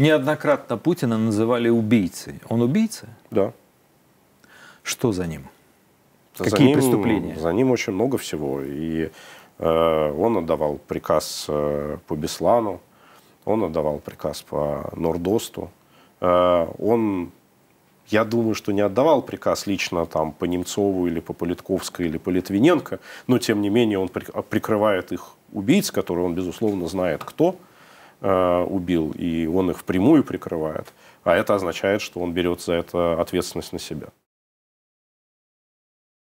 Неоднократно Путина называли убийцей. Он убийца? Да. Что за ним? Какие ним, преступления? За ним очень много всего. И э, он отдавал приказ э, по Беслану, он отдавал приказ по Нордосту. Э, он, я думаю, что не отдавал приказ лично там, по Немцову или по Политковской или по Литвиненко, но тем не менее он прикрывает их убийц, которые он, безусловно, знает кто – Э, убил, и он их впрямую прикрывает, а это означает, что он берет за это ответственность на себя.